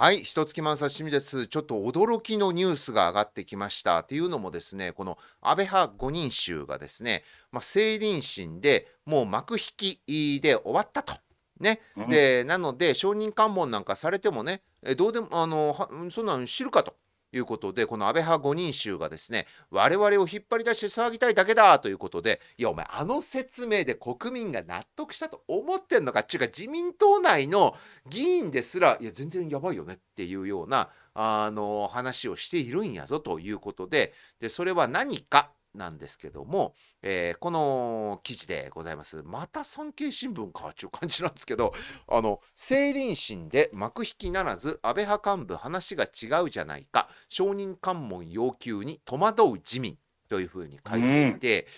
はい、一月満刺身です。ちょっと驚きのニュースが上がってきました。というのもですね、この安倍派5人衆がですね、まあ、政倫審でもう幕引きで終わったと。ね、でなので、証人喚問なんかされてもね、えどうでも、あのそんなん知るかと。いうことでこの安倍派5人衆がですね我々を引っ張り出して騒ぎたいだけだということでいやお前あの説明で国民が納得したと思ってんのかっゅうか自民党内の議員ですらいや全然やばいよねっていうようなあの話をしているんやぞということででそれは何かなんですけども、えー、この記事でございます。また産経新聞かっていう感じなんですけど、あの、政倫審で幕引きならず、安倍派幹部話が違うじゃないか、承認喚問要求に戸惑う自民というふうに書いていて、うん、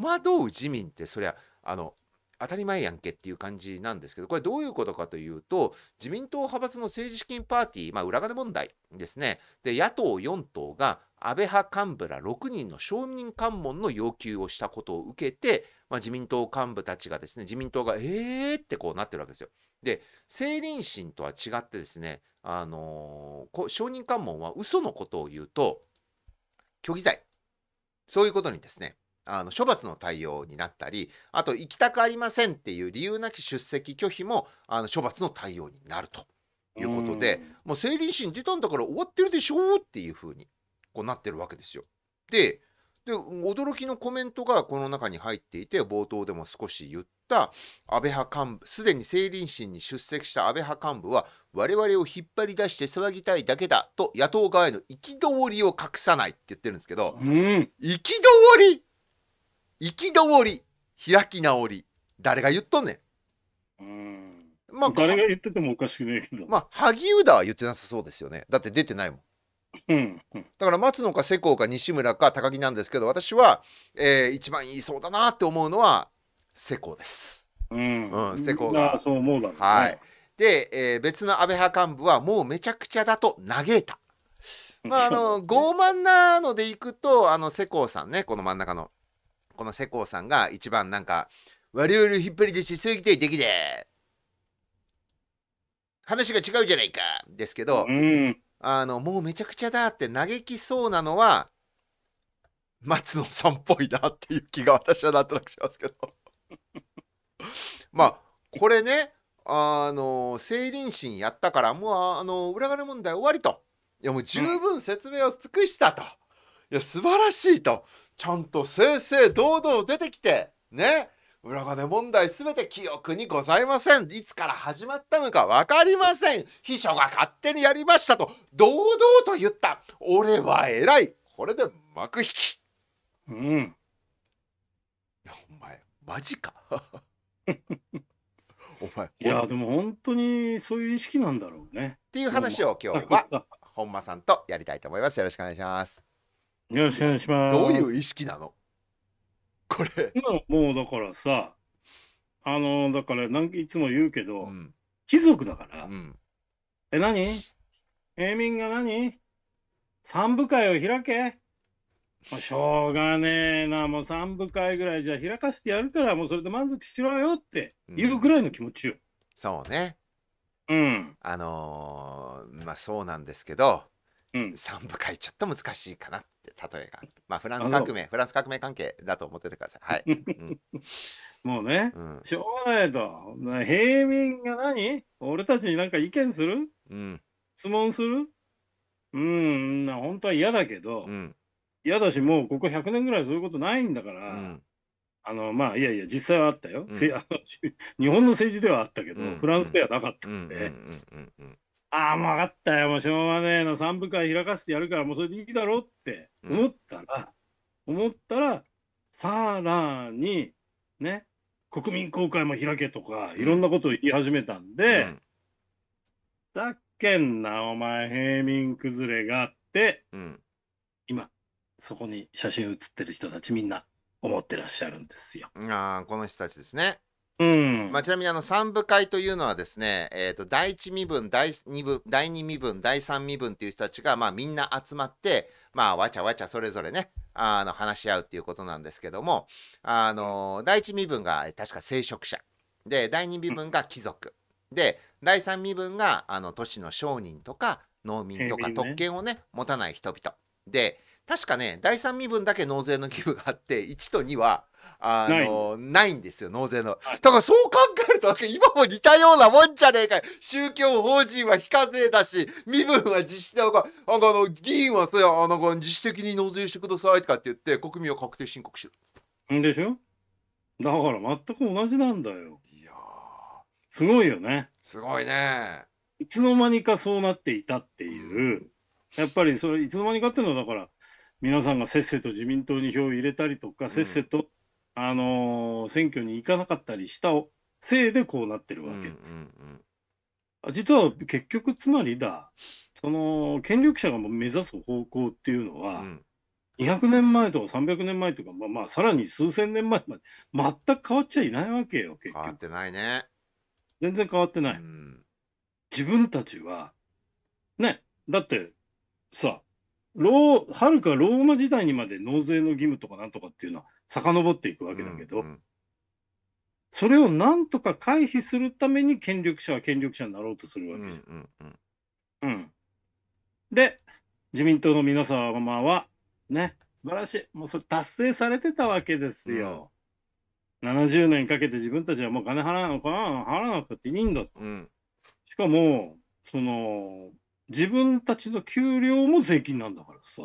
戸惑う自民ってそりゃ、あの、当たり前やんけっていう感じなんですけど、これどういうことかというと、自民党派閥の政治資金パーティー、まあ、裏金問題ですね。で、野党4党が安倍派幹部ら6人の証人喚問の要求をしたことを受けて、まあ、自民党幹部たちがですね自民党がえーってこうなってるわけですよ。で政倫審とは違ってですね、あのー、証人喚問は嘘のことを言うと虚偽罪そういうことにですねあの処罰の対応になったりあと行きたくありませんっていう理由なき出席拒否もあの処罰の対応になるということで、うもう政倫審出たんだから終わってるでしょうっていうふうにこうなってるわけですよ。で、で驚きのコメントがこの中に入っていて、冒頭でも少し言った安倍派幹部、すでに政倫審に出席した安倍派幹部は、我々を引っ張り出して騒ぎたいだけだと野党側への憤りを隠さないって言ってるんですけど、憤、り憤り開き直り誰が言っとんねん。んまあ、誰が言っててもおかしくないけど。まあ、萩生田は言ってなさそうですよね。だって出てないもん。うんうん、だから松野か世耕か西村か高木なんですけど私は、えー、一番いいそうだなって思うのは世耕です。うん、うん、世耕がそう思うだろう、ね、はい、で、えー、別の安倍派幹部はもうめちゃくちゃだと嘆いた。まああの傲慢なのでいくとあの世耕さんねこの真ん中のこの世耕さんが一番なんか「我々引っ張り出しすぎてできで」話が違うじゃないかですけど、うん、あのもうめちゃくちゃだって嘆きそうなのは松野さんっぽいなっていう気が私はなんとなくしますけどまあこれねあの政倫審やったからもうあの裏金問題終わりといやもう十分説明を尽くしたと、いや素晴らしいとちゃんと正々堂々出てきてね裏金問題すべて記憶にございません。いつから始まったのか分かりません。秘書が勝手にやりましたと堂々と言った。俺は偉い。これで幕引き。うん。お前、マジか。お前。いや、でも本当にそういう意識なんだろうね。っていう話を今日は 本間さんとやりたいと思います。よろしくお願いします。よろしくお願いします。どういう意識なのこれ。もうだからさ、あの、だから、なんいつも言うけど、うん、貴族だから、うん、え、何平民が何三部会を開けもうしょうがねえな、もう三部会ぐらいじゃ開かせてやるから、もうそれで満足しろよっていうぐらいの気持ちよ。うん、そうね。うん。あのー、まあそうなんですけど、うん、三部会ちょっと難しいかなっ例えがまあフランス革命フランス革命関係だと思っててくださいはい、うん、もうね、うん、しょうがないと平民が何俺たちになんか意見する、うん、質問するうんな本当は嫌だけど、うん、嫌だしもうここ100年ぐらいそういうことないんだから、あのまあいやいや実際はあったよ、日本の政治ではあったけど、フランスではなかったんで。うんうんうんうんああ、もう分かったよ、もうしょうがねえな、3部会開かせてやるから、もうそれでいいだろって思ったら、うん、思ったら、さらに、ね、国民公開も開けとか、いろんなことを言い始めたんで、うん、けんな、お前、平民崩れがあって、うん、今、そこに写真写ってる人たちみんな思ってらっしゃるんですよ。ああ、この人たちですね。うん。まあ、ちなみにあの三部会というのはですね、えと、第一身分、第二分、第二身分、第三身分っていう人たちが、まあ、みんな集まって、まあ、わちゃわちゃそれぞれね、あの、話し合うっていうことなんですけども、あの、第一身分が確か聖職者。で、第二身分が貴族。で、第三身分が、あの、都市の商人とか、農民とか特権をね、持たない人々。で、確かね、第三身分だけ納税の義務があって、1と2は、あのないんですよ納税の、だからそう考えると今も似たようなもんじゃねえかよ宗教法人は非課税だし身分は自主だかあの議員はそあの自主的に納税してくださいとかって言って国民は確定申告しろでしょだから全く同じなんだよいやすごいよねすごいねいつの間にかそうなっていたっていう、やっぱりそれいつの間にかっていうのはだから皆さんがせっせと自民党に票を入れたりとか、せっせとあのー選挙に行かなかったりしたせいでこうなってるわけです。うんうん実は結局つまりだその権力者が目指す方向っていうのは、うん200年前とか300年前とか、まあ、まあさらに数千年前まで全く変わっちゃいないわけよ結変わっ局てないね。全然変わってない、うん自分たちはねだってさローはるかローマ時代にまで納税の義務とかなんとかっていうのは遡っていくわけだけど、うんうん、それをなんとか回避するために権力者は権力者になろうとするわけじゃん。うんうんうん、で自民党の皆様はね素晴らしいもうそれ達成されてたわけですよ。うん、70年かけて自分たちはもう金払わな払わなくていいんだと。うん、しかもその自分たちの給料も税金なんだからさ。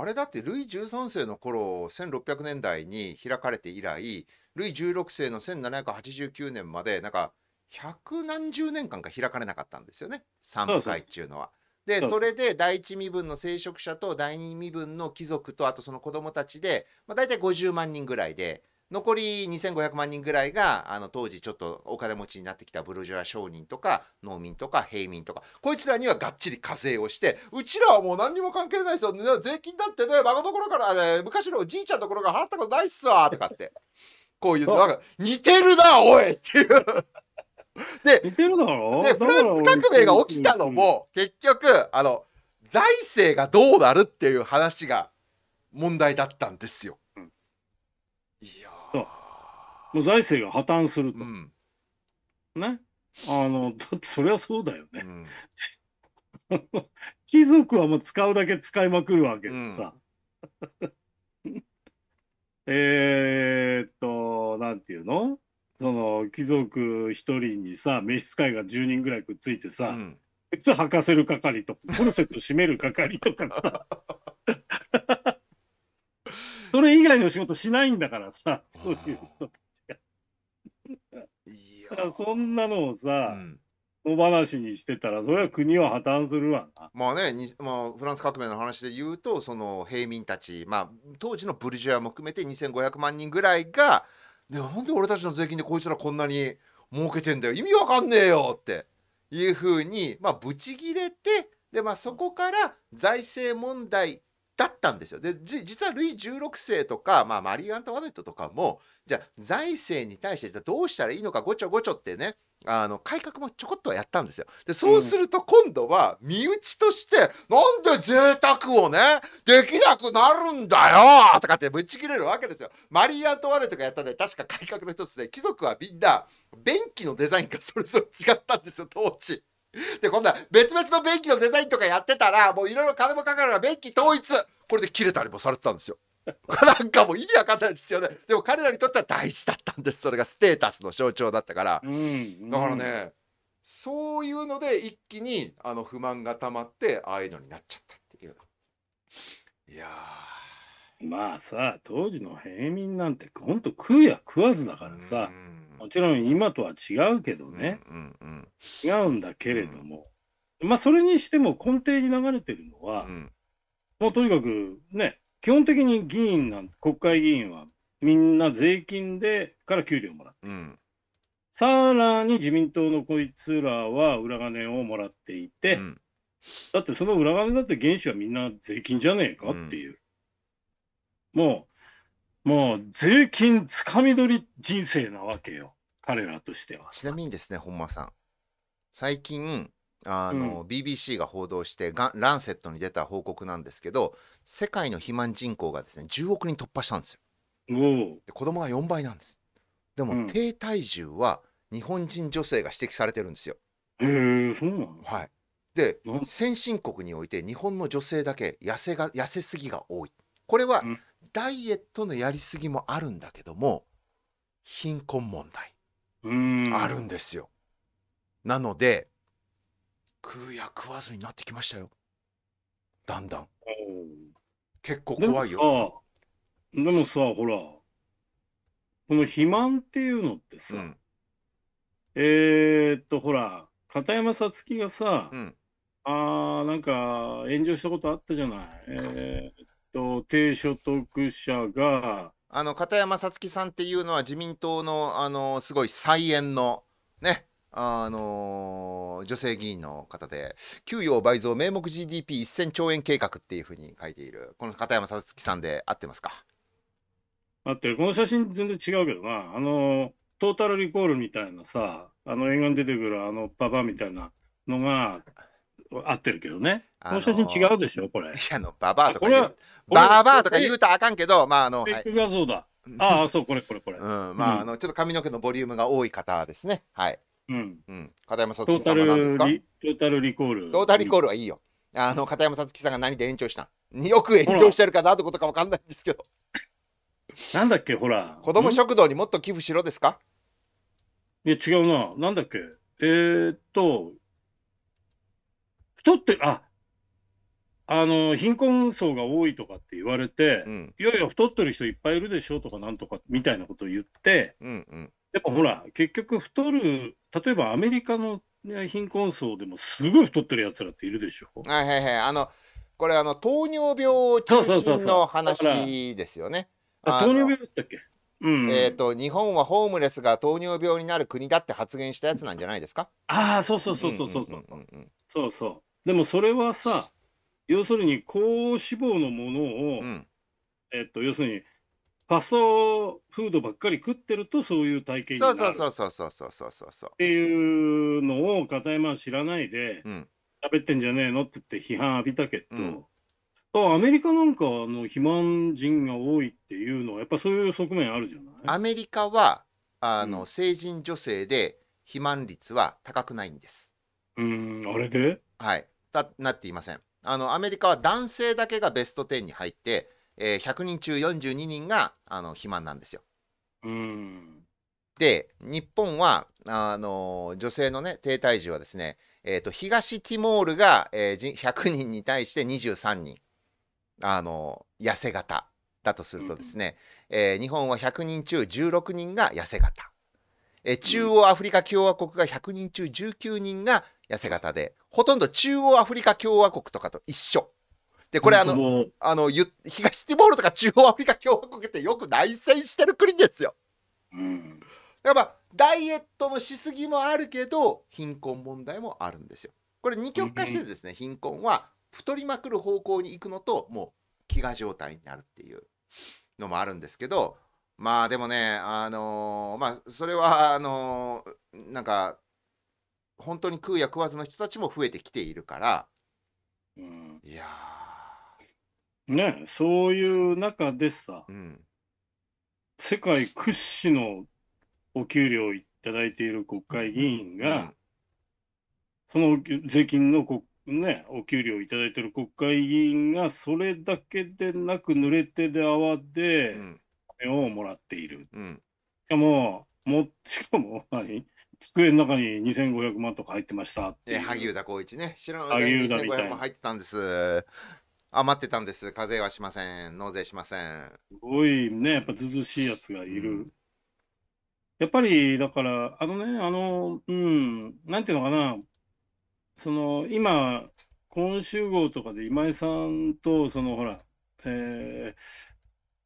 あれだってルイ13世の頃1600年代に開かれて以来ルイ16世の1789年までなんか百何十年間か開かれなかったんですよね三部会っていうのは。でそれで第一身分の聖職者と第二身分の貴族とあとその子供たちで、まあ、大体50万人ぐらいで残り2500万人ぐらいがあの当時ちょっとお金持ちになってきたブルジョア商人とか農民とか平民とかこいつらにはがっちり課税をしてうちらはもう何にも関係ないですよ、ね、税金だってね孫の頃からね昔のおじいちゃんの頃から払ったことないっすわとかってこういうなんか似てるなおいっていうで。似てるだろでフランス革命が起きたのも結局あの財政がどうなるっていう話が問題だったんですよ。いやもう財政が破綻すると。うん、ね。あの、だってそりゃそうだよね。うん、貴族はもう使うだけ使いまくるわけでさ。うん、えっと、なんていうのその貴族一人にさ、召使いが10人ぐらいくっついてさ、うん、履かせる係とか、コルセット締める係とかさ。それ以外の仕事しないんだからさ、そういうなそんなのをさ、うん野放しにしてたらそれは国は破綻するわな。まあねに、まあ、フランス革命の話で言うとその平民たち、まあ、当時のブルジュアも含めて2500万人ぐらいが「でなんで俺たちの税金でこいつらこんなに儲けてんだよ意味わかんねえよ」っていうふうに、まあ、ブチギレてで、まあ、そこから財政問題だったんですよ。で実はルイ16世とか、まあ、マリー・アントワネットとかもじゃあ財政に対してじゃどうしたらいいのかごちょごちょってねあの改革もちょこっとはやったんですよ。でそうすると今度は身内として、うん、なんで贅沢をねできなくなるんだよとかってぶち切れるわけですよ。マリー・アントワネットがやったね確か改革の一つで貴族はみんな便器のデザインがそれぞれ違ったんですよ当時。で、こんな別々の便器のデザインとかやってたら、もういろいろ金もかかるから便器統一これで切れたりもされてたんですよ。なんかもう意味わかんないですよね。でも彼らにとっては大事だったんです。それがステータスの象徴だったから。うんうん、だからね、そういうので一気にあの不満がたまって、ああいうのになっちゃったっていう。いやまあさ、当時の平民なんてほんと食うや食わずだからさ。うんもちろん今とは違うけどね、うんうん、違うんだけれども、うん、まあそれにしても根底に流れてるのは、うん、もうとにかくね基本的に議員なん国会議員はみんな税金でから給料もらって、うん、さらに自民党のこいつらは裏金をもらっていて、だってその裏金だって原資はみんな税金じゃねえかっていう、もうもう税金つかみ取り人生なわけよ、彼らとしては。ちなみにですね、本間さん、最近、あの、うん、BBC が報道してランセットに出た報告なんですけど、世界の肥満人口がですね、10億人突破したんですよ。おで子供が4倍なんです。でも、うん、低体重は日本人女性が指摘されてるんですよ。へえー、そうなの、はい、で、先進国において日本の女性だけ痩せが痩せすぎが多い。これは、うんダイエットのやりすぎもあるんだけども貧困問題あるんですよ。なので食うや食わずになってきましたよだんだん。結構怖いよ。でもさほらこの肥満っていうのってさ、うん、えー、っとほら片山さつきがさ、うん、あーなんか炎上したことあったじゃない。えー、と、低所得者が。あの、片山さつきさんっていうのは自民党の、あの、すごい再演の、ね、あの女性議員の方で給与倍増名目 GDP1000 兆円計画っていうふうに書いているこの片山さつきさんで合ってますか合ってるこの写真全然違うけどなあのトータルリコールみたいなさあの映画に出てくるあのパパみたいなのが合ってるけどね。この写真違うでしょ、これ。いや、の、ババアとか言う。ババアとか言うとあかんけど、まあ、あの、はい、画像だ。ああ、そう、これ、これ、これ。うん、まあ、あの、ちょっと髪の毛のボリュームが多い方ですね。はい。うん。うん。片山さつきさんはでトータルリコール。トータルリコールはいいよ。あの、片山さつきさんが何で延長したんよく延長してるかなってことかわかんないんですけど。なんだっけ、ほら。子供食堂にもっと寄付しろですかいや、違うな。なんだっけ。えー、っと、太ってああの貧困層が多いとかって言われて、うん、いやいや太ってる人いっぱいいるでしょうとかなんとかみたいなことを言って、うんうん、でもほら結局太る例えばアメリカの、ね、貧困層でもすごい太ってるやつらっているでしょ。はいはいはい、あのこれあの糖尿病中心の話ですよね。糖尿病だったっけうん、えーと、日本はホームレスが糖尿病になる国だって発言したやつなんじゃないですかああそうそうそうそうそうそうそうそうでもそれはさ、要するに高脂肪のものを、うん、えっと、要するに、ファストフードばっかり食ってるとそういう体験になるっていうのを片山知らないで、うん、食べてんじゃねえのって言って批判浴びたけど、うんアメリカなんかの肥満人が多いっていうのはやっぱそういう側面あるじゃないアメリカはあの、うん、成人女性で肥満率は高くないんです。うんあれではいなっていません。あのアメリカは男性だけがベスト10に入って、えー、100人中42人があの肥満なんですよ。うんで日本はあの女性の、ね、低体重はですね、えーと、東ティモールが、えー、100人に対して23人あの痩せ型だとするとですね、うん、えー、日本は100人中16人が痩せ型、中央アフリカ共和国が100人中19人が痩せ型でほとんど中央アフリカ共和国とかと一緒。で、これあの、あの、東ティモールとか中央アフリカ共和国ってよく内戦してる国ですよ。うん。だからダイエットのしすぎもあるけど、貧困問題もあるんですよ。これ二極化してですね、貧困は太りまくる方向に行くのと、もう飢餓状態になるっていうのもあるんですけど、まあでもね、あのー、まあそれは、あのー、なんか、本当に食うや食わずの人たちも増えてきているから、うん、いやねそういう中でさ、うん、世界屈指のお給料をいただいている国会議員が、うん、その税金の国ね、お給料をいただいている国会議員がそれだけでなく濡れてで泡で金をもらっている。うん、しかももしかも何机の中に2500万とか入ってましたって。え萩生田光一ね。知らない2500万入ってたんです。余ってたんです。課税はしません。納税しません。すごいね、やっぱずずしいやつがいる。うん、やっぱり、だから、あのね、あの、うん、なんていうのかな、その、今、今週号とかで今井さんと、その、ほら、え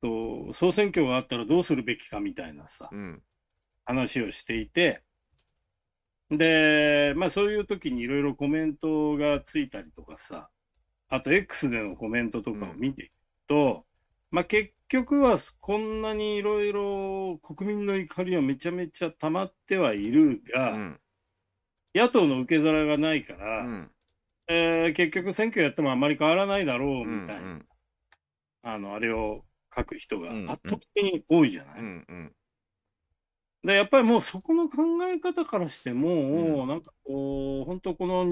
ー、と、総選挙があったらどうするべきかみたいなさ、うん、話をしていて、で、まあそういう時にいろいろコメントがついたりとかさ、あと X でのコメントとかを見ていくと、うん、まあ結局はこんなにいろいろ国民の怒りはめちゃめちゃ溜まってはいるが、うん、野党の受け皿がないから、うん、えー、結局選挙やってもあまり変わらないだろうみたいな、うんうん、あのあれを書く人が圧倒的に多いじゃない。うんうんでやっぱりもうそこの考え方からしても、うん、なんかこう本当この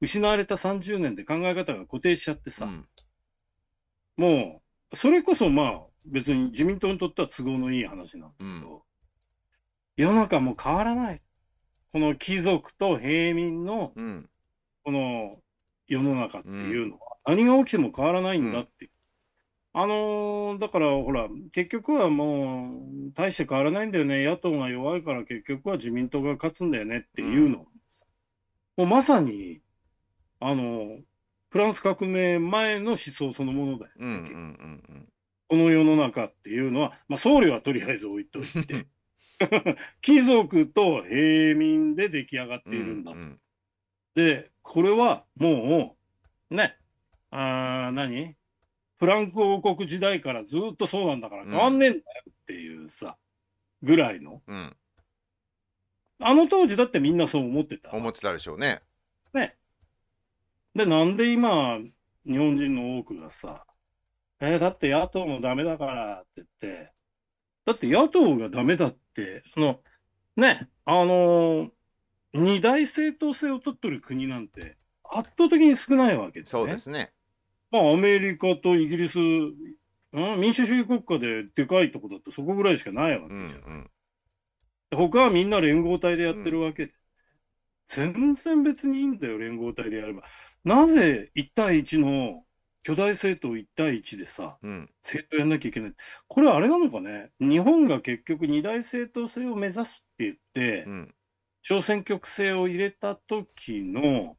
失われた30年で考え方が固定しちゃってさ、うん、もうそれこそまあ別に自民党にとっては都合のいい話なんだけど、うん、世の中も変わらないこの貴族と平民のこの世の中っていうのは、何が起きても変わらないんだって、あのーだからほら、結局はもう、大して変わらないんだよね、野党が弱いから結局は自民党が勝つんだよねっていうの、もうまさに、あのフランス革命前の思想そのものだよ、うんうんうんこの世の中っていうのは、まあ、総理はとりあえず置いといて、貴族と平民で出来上がっているんだ。うんうんで、これはもう、ね、あ何フランク王国時代からずっとそうなんだから変わんねえんだよっていうさ、ぐらいの、うん、あの当時だってみんなそう思ってた思ってたでしょうねねでなんで今日本人の多くがさえー、だって野党もダメだからって言ってだって野党がダメだってそのねあのー、二大政党制を取ってる国なんて圧倒的に少ないわけですねそうですねまあ、アメリカとイギリス、うん、民主主義国家ででかいとこだってそこぐらいしかないわけじゃん。うんうん、他はみんな連合体でやってるわけで、うん、全然別にいいんだよ、連合体でやれば。なぜ1対1の巨大政党1対1でさ、うん、政党やんなきゃいけない。これあれなのかね、日本が結局二大政党制を目指すって言って、うん、小選挙区制を入れた時の、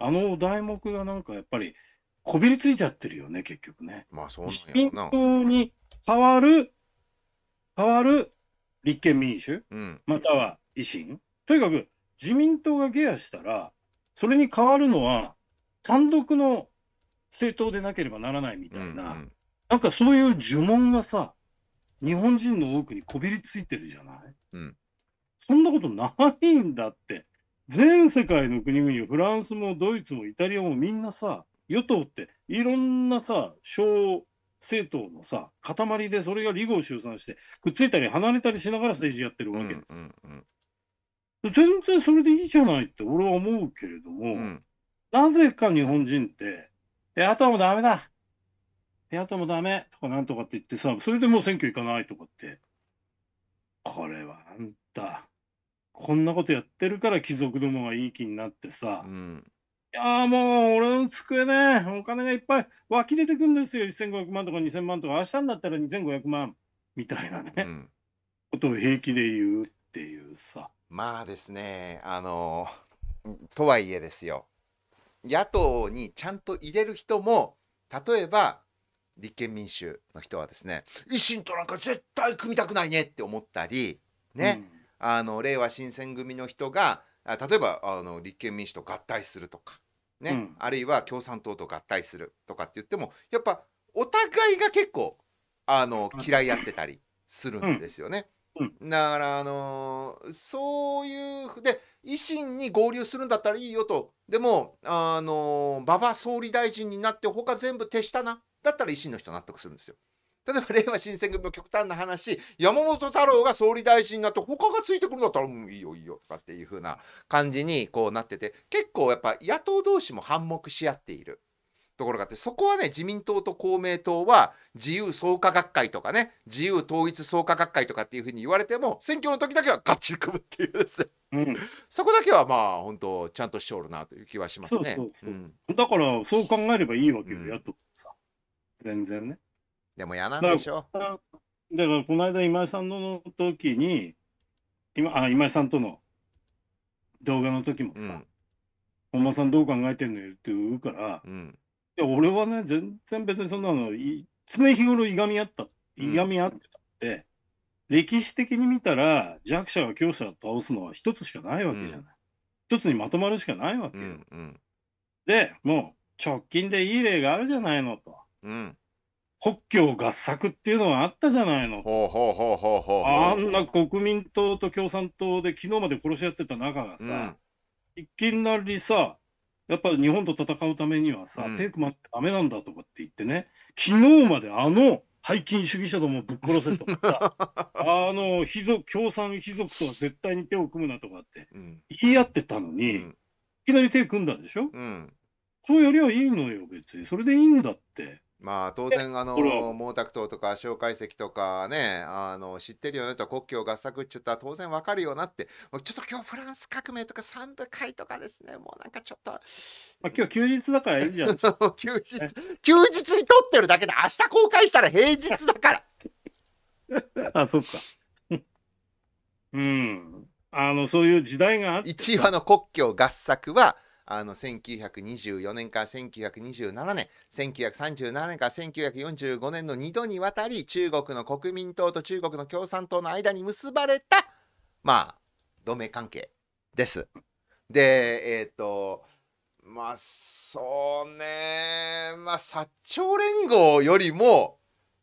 あの題目がなんかやっぱり、こびりついちゃってるよね、結局ね。まあそうなんやな。自民党に変わる、変わる立憲民主、うん、または維新。とにかく自民党がゲアしたら、それに変わるのは単独の政党でなければならないみたいな、うんうん、なんかそういう呪文がさ、日本人の多くにこびりついてるじゃない、うん、そんなことないんだって。全世界の国々、フランスもドイツもイタリアもみんなさ、与党っていろんなさ、小政党のさ、塊でそれが離合集散して、くっついたり離れたりしながら政治やってるわけです。うんうん、全然それでいいじゃないって俺は思うけれども、うん、なぜか日本人って、野党もダメだ野党もダメとかなんとかって言ってさ、それでもう選挙行かないとかって、これはあんた、こんなことやってるから貴族どもがいい気になってさ、うん、いやもう、俺の机ね、お金がいっぱい湧き出てくんですよ。1500万とか2000万とか、明日になったら2500万みたいなね、うん、ことを平気で言うっていうさ。まあですね、あの、とはいえですよ、野党にちゃんと入れる人も、例えば、立憲民主の人はですね、維新となんか絶対組みたくないねって思ったり、ね、うん、あの、いわ新選組の人が、例えばあの立憲民主と合体するとかね、うん、あるいは共産党と合体するとかって言ってもやっぱお互いが結構あの嫌い合ってたりするんですよね。うん、だからあのー、そういうで維新に合流するんだったらいいよとでもあのー、馬場総理大臣になって他全部手下なだったら維新の人納得するんですよ。例えば、令和新選組の極端な話、山本太郎が総理大臣になって、他がついてくるんだったら、うん、いいよいいよとかっていう風な感じにこうなってて、結構やっぱ野党同士も反目し合っている。ところがあってそこはね自民党と公明党は自由創価学会とかね自由統一創価学会とかっていうふうに言われても選挙の時だけはがっちり組むっていうです、うん、そこだけはまあ本当ちゃんとしておるなという気はしますね。だからそう考えればいいわけよ、うん、野党さ全然ね。でも嫌なんでしょだからだからこの間今井さんの時に今あ今井さんとの動画の時もさ、うん本間さんどう考えてんのよって言うから、うん、いや俺はね全然別にそんなの常日頃いがみ合ったいがみ合ってたって、うん、歴史的に見たら弱者が強者を倒すのは一つしかないわけじゃない、うん、一つにまとまるしかないわけよ、うんうん、でもう直近でいい例があるじゃないのと、うん、北京合作っていうのはあったじゃないの。ほうほうほうほうほうあんな国民党と共産党で昨日まで殺し合ってた仲がさ、うん、いきなりさ、やっぱり日本と戦うためにはさ、テイク組まってダメなんだとかって言ってね、昨日まであの背金主義者どもをぶっ殺せとかさ、あの、非族、共産貴族とは絶対に手を組むなとかって言い合ってたのに、うん、いきなり手組んだでしょ、うん、そうやりゃいいのよ、別に。それでいいんだって。まあ当然あの毛沢東とか蒋介石とかねあの知ってるよねと国境合作っちゅったら当然わかるよなってちょっと今日フランス革命とか三部会とかですねもうなんかちょっと、まあ、今日休日だからいいじゃん 休日休日に撮ってるだけで明日公開したら平日だから あそっかうんあのそういう時代があって1話の国境合作は「あの1924年から1927年1937年から1945年の2度にわたり中国の国民党と中国の共産党の間に結ばれたまあ同盟関係です。でえっ、ー、とまあそうねまあ薩長連合よりも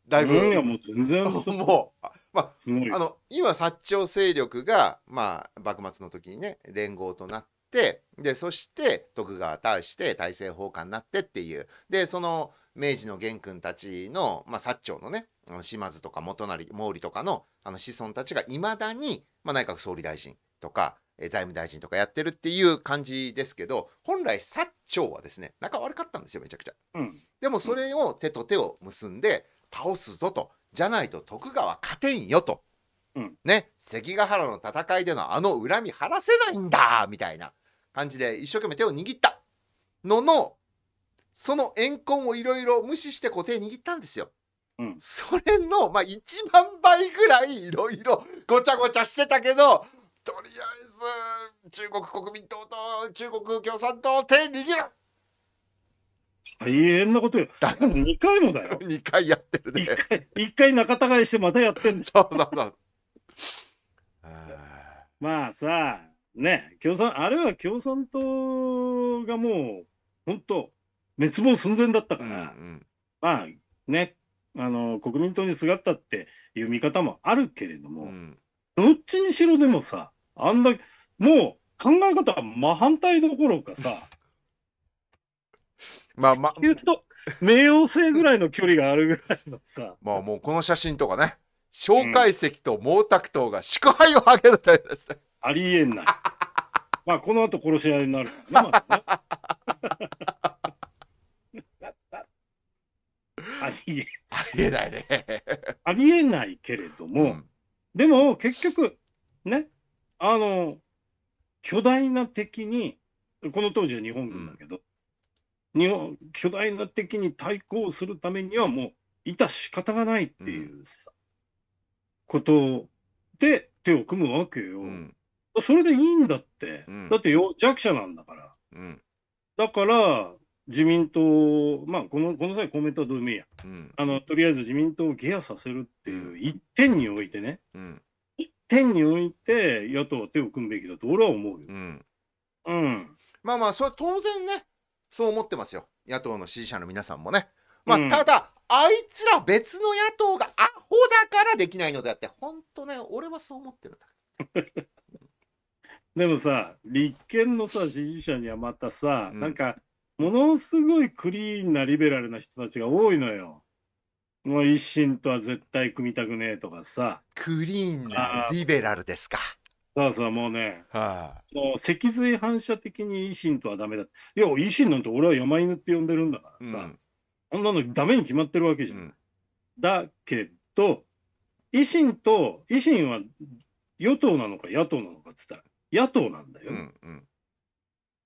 だいぶ、うん、もう全然もうまあ、あの今薩長勢力が、まあ、幕末の時にね連合となっってでそして徳川対して大政奉還になってっていうでその明治の元君たちの、まあ、薩長のね島津とか元就毛利とかのあの子孫たちがいまだに、まあ、内閣総理大臣とか財務大臣とかやってるっていう感じですけど本来薩長はですね仲悪かったんですよめちゃくちゃ、うん、でもそれを手と手を結んで倒すぞとじゃないと徳川勝てんよと、うん、ね関ヶ原の戦いでのあの恨み晴らせないんだみたいな感じで一生懸命手を握ったののその怨恨をいろいろ無視してこう手握ったんですよ。うん、それの、まあ、1万倍ぐらいいろいろごちゃごちゃしてたけどとりあえず中国国民党と中国共産党手握る大変なことよ。だ2回もだよ。2回やってるで。1回 ,1 回仲違いしてまたやってんの。そうそうそう。まあさね、共産、あれは共産党がもう、本当滅亡寸前だったから、うんうん、まあ、ね、あの、国民党にすがったっていう見方もあるけれども、うん、どっちにしろでもさ、あんだけ、もう考え方は真反対どころかさ、ま あまあ。言うと、冥王星ぐらいの距離があるぐらいのさ。まあもうこの写真とかね、蒋介石と毛沢東が祝杯をあげるというですね。ありえない。まあ、この後殺し合いになる、ね。まあね、ありえないね。ありえないけれども、うん、でも結局、ね、あの、巨大な敵に、この当時は日本軍だけど、うん、日本、巨大な敵に対抗するためにはもう、いた仕方がないっていうさ、うん、ことで手を組むわけよ。うんそれでいいんだって、うん、だってよ弱者なんだから、うん、だから自民党、まあ、このこの際、コメントはどうでもいいや、うん、あの、とりあえず自民党をゲアさせるっていう一点においてね、一点において野党は手を組むべきだと俺は思うよ。うんまあまあ、それは当然ね、そう思ってますよ、野党の支持者の皆さんもね。まあ、ただ、あいつら別の野党がアホだからできないのであって、本当ね、俺はそう思ってるんだ。でもさ立憲のさ支持者にはまたさ、うん、なんかものすごいクリーンなリベラルな人たちが多いのよ。もう一心とは絶対組みたくねえとかさ。クリーンなリベラルですか。そうそう、もうね、はあ、もう脊髄反射的に維新とはダメだ。いや、維新なんて俺は山犬って呼んでるんだからさ、うん、あんなのダメに決まってるわけじゃ、うん。だけど、維新と、維新は与党なのか野党なのかっつったら、野党なんだよ。うんうん、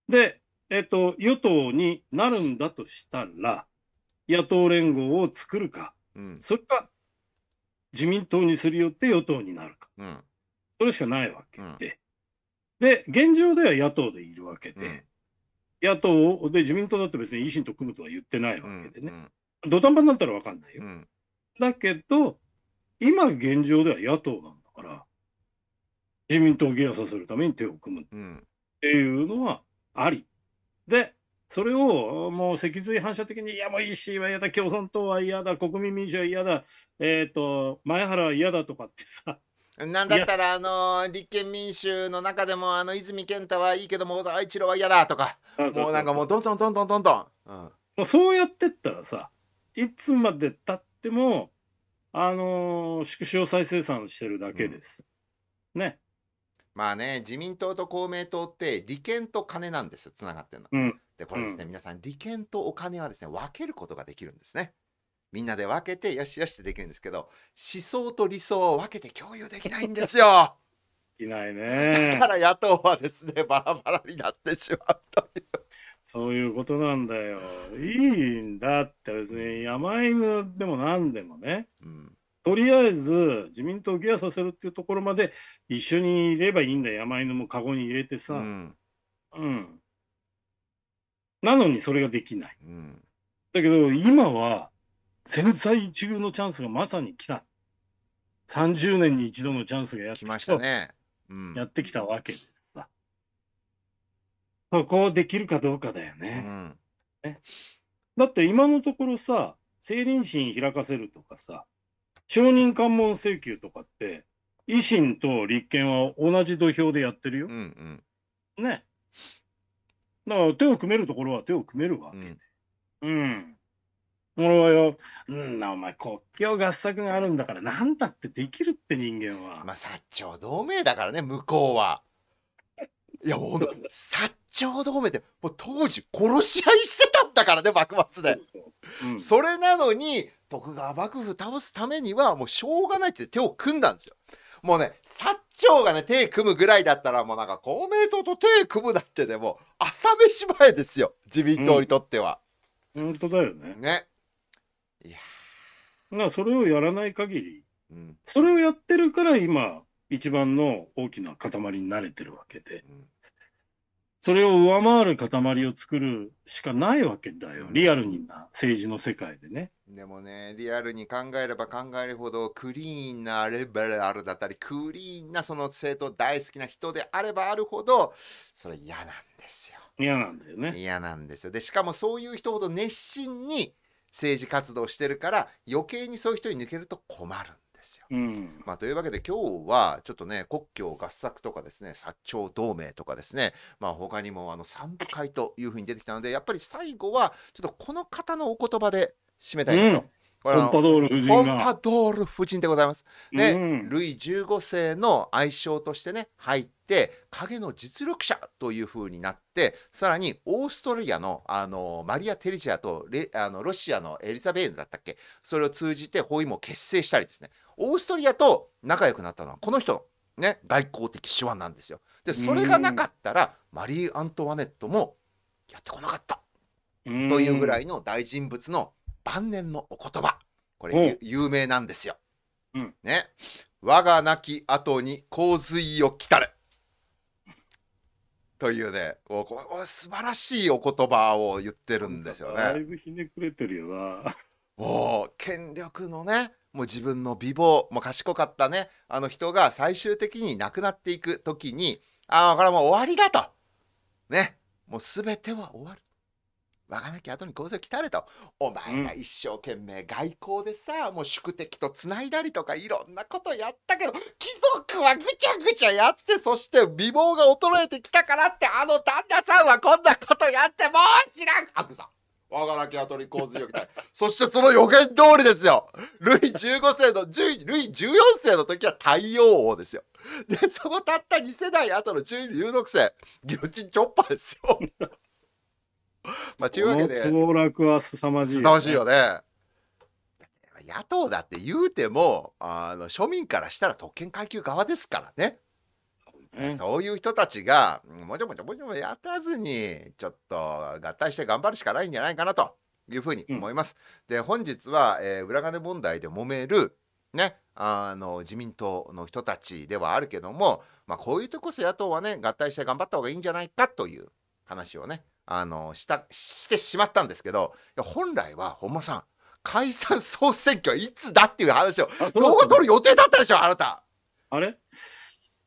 で、えっと、与党になるんだとしたら、野党連合を作るか、うん、それか自民党にするよって与党になるか、うん、それしかないわけで、うん、で、現状では野党でいるわけで、野党で自民党だって別に維新と組むとは言ってないわけでね、土壇場になったら分かんないよ。だけど、今現状では野党なんだから、自民党を議和させるために手を組むっていうのはあり。で、それをもう脊髄反射的に、いや、もう石井は嫌だ、共産党は嫌だ、国民民主は嫌だ、えっ、ー、と、前原は嫌だとかってさ。なんだったら、あの立憲民主の中でも、あの泉健太はいいけども、小沢一郎は嫌だとか、もうなんかもう、どんどんどんどんどんどん。うん、もうそうやってったらさ、いつまでたっても、あのー、縮小再生産してるだけです。うん、ね。まあね、自民党と公明党って利権と金なんですよ、つながってるの。うん、で、これですね、うん、皆さん、利権とお金はですね、分けることができるんですね。みんなで分けて、よしよしってできるんですけど、思想と理想を分けて共有できないんですよ。できないね。だから野党はですね、バラバラになってしまうという。そういうことなんだよ。いいんだって別に、ね、犬でも何でもね。うんとりあえず自民党をギアさせるっていうところまで一緒にいればいいんだ山犬もカゴに入れてさ、うん、うん、なのにそれができない、うん、だけど今は千載一遇のチャンスがまさに来た30年に一度のチャンスがやってきましたね、うん、やってきたわけでさそこをできるかどうかだよね,、うん、ねだって今のところさ成林審開かせるとかさ承認喚問請求とかって、維新と立憲は同じ土俵でやってるよ。うんうん、ね。だから手を組めるところは手を組めるわけで。うん、うん俺はよ、うんな、お前、国境合作があるんだから、何だってできるって人間は。まあ、薩長同盟だからね、向こうは。いや、もう、薩長同盟って、もう当時、殺し合いしてたんだからね、幕末で。うん、それなのに、徳川幕府倒すためにはもうしょうがないって手を組んだんですよ。もうね、薩長がね、手組むぐらいだったら、もうなんか公明党と手組むだってでも、朝飯前ですよ、自民党にとっては。うん、本当だよね。ね。いやなそれをやらない限り、うん、それをやってるから今、一番の大きな塊になれてるわけで。うんそれを上回る塊を作るしかないわけだよ。リアルにな、政治の世界でね。でもね、リアルに考えれば考えるほど、クリーンなレベルあるだったり、クリーンなその政党大好きな人であればあるほど、それ嫌なんですよ。嫌なんだよね。嫌なんですよ。で、しかもそういう人ほど熱心に政治活動してるから、余計にそういう人に抜けると困るんよ。うん、まあ、というわけで今日はちょっとね国境合作とかですね薩長同盟とかですね、まあ、他にもあの三部会というふうに出てきたのでやっぱり最後はちょっとこの方のお言葉で締めたいなと。うんンパドール夫人ポンパドール夫人でございます。ね、うん、ルイ15世の愛称としてね、入って、影の実力者というふうになって、さらにオーストラリアのあのマリア・テレジアとレあのロシアのエリザベーヌだったっけ、それを通じて包囲網を結成したりですね、オーストリアと仲良くなったのはこの人ね外交的手腕なんですよでそれがなかったらマリー・アントワネットもやってこなかったというぐらいの大人物の晩年のお言葉これ有名なんですよ。うん、ね我が亡き後に洪水を来たるというねこう素晴らしいお言葉を言ってるんですよね。だいぶひねくれてるよな。もう権力のねもう自分の美貌もう賢かったねあの人が最終的に亡くなっていく時にああこれはもう終わりだとねもう全ては終わる若なき後に功績来たれとお前が一生懸命外交でさ、うん、もう宿敵とつないだりとかいろんなことやったけど貴族はぐちゃぐちゃやってそして美貌が衰えてきたからってあの旦那さんはこんなことやってもう知らんさ我がらけは取り洪水予期待。そしてその予言通りですよ。ルイ15世の、ルイ14世の時は太陽王ですよ。で、そのたった2世代後の16世、ギロチンチョッパーですよ。まあ、というわけで。暴落は凄まじい、凄まじいよね。野党だって言うてもあの庶民からしたら特権階級側ですからねそういう人たちがもちょもちょもちょもやたずにちょっと合体して頑張るしかないんじゃないかなというふうに思います。うん、で本日は、えー、裏金問題で揉めるねあの自民党の人たちではあるけども、まあ、こういうとこそ野党はね合体して頑張った方がいいんじゃないかという話をねあのしたしてしまったんですけど本来は本間さん解散総選挙はいつだっていう話を動画撮る予定だったでしょあなたあれ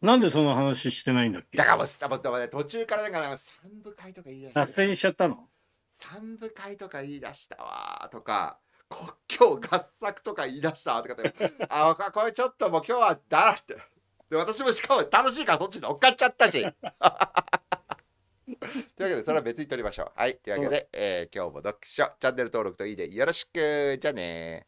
なんでその話してないんだっけだからもう、ね、途中からだから三部会とか言い出した。脱線しちゃったの三部会とか言い出したわとか、国境合作とか言い出したとかって、あ、これちょっともう今日はだって。で私もしかも楽しいからそっち乗っかっちゃったし。というわけで、それは別に取りましょう。はい。というわけで、えー、今日も読書、チャンネル登録といいでよろしく。じゃあね